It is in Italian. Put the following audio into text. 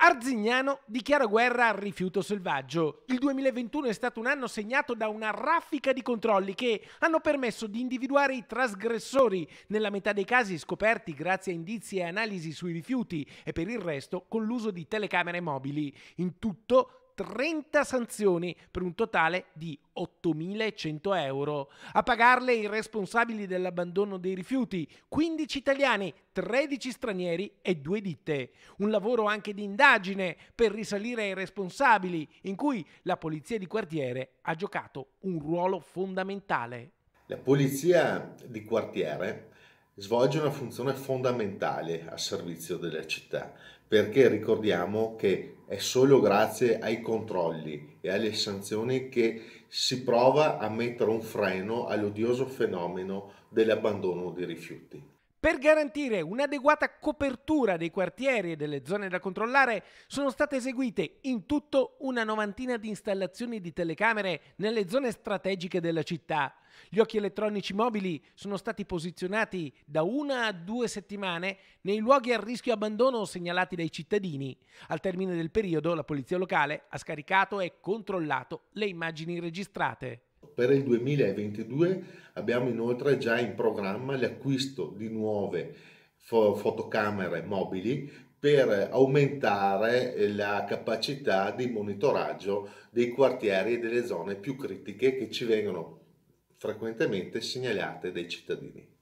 Arzignano dichiara guerra al rifiuto selvaggio. Il 2021 è stato un anno segnato da una raffica di controlli che hanno permesso di individuare i trasgressori, nella metà dei casi scoperti grazie a indizi e analisi sui rifiuti e per il resto con l'uso di telecamere mobili. In tutto 30 sanzioni per un totale di 8.100 euro. A pagarle i responsabili dell'abbandono dei rifiuti, 15 italiani, 13 stranieri e due ditte. Un lavoro anche di indagine per risalire ai responsabili, in cui la polizia di quartiere ha giocato un ruolo fondamentale. La polizia di quartiere svolge una funzione fondamentale a servizio della città, perché ricordiamo che è solo grazie ai controlli e alle sanzioni che si prova a mettere un freno all'odioso fenomeno dell'abbandono dei rifiuti. Per garantire un'adeguata copertura dei quartieri e delle zone da controllare sono state eseguite in tutto una novantina di installazioni di telecamere nelle zone strategiche della città. Gli occhi elettronici mobili sono stati posizionati da una a due settimane nei luoghi a rischio abbandono segnalati dai cittadini. Al termine del periodo la polizia locale ha scaricato e controllato le immagini registrate. Per il 2022 abbiamo inoltre già in programma l'acquisto di nuove fo fotocamere mobili per aumentare la capacità di monitoraggio dei quartieri e delle zone più critiche che ci vengono frequentemente segnalate dai cittadini.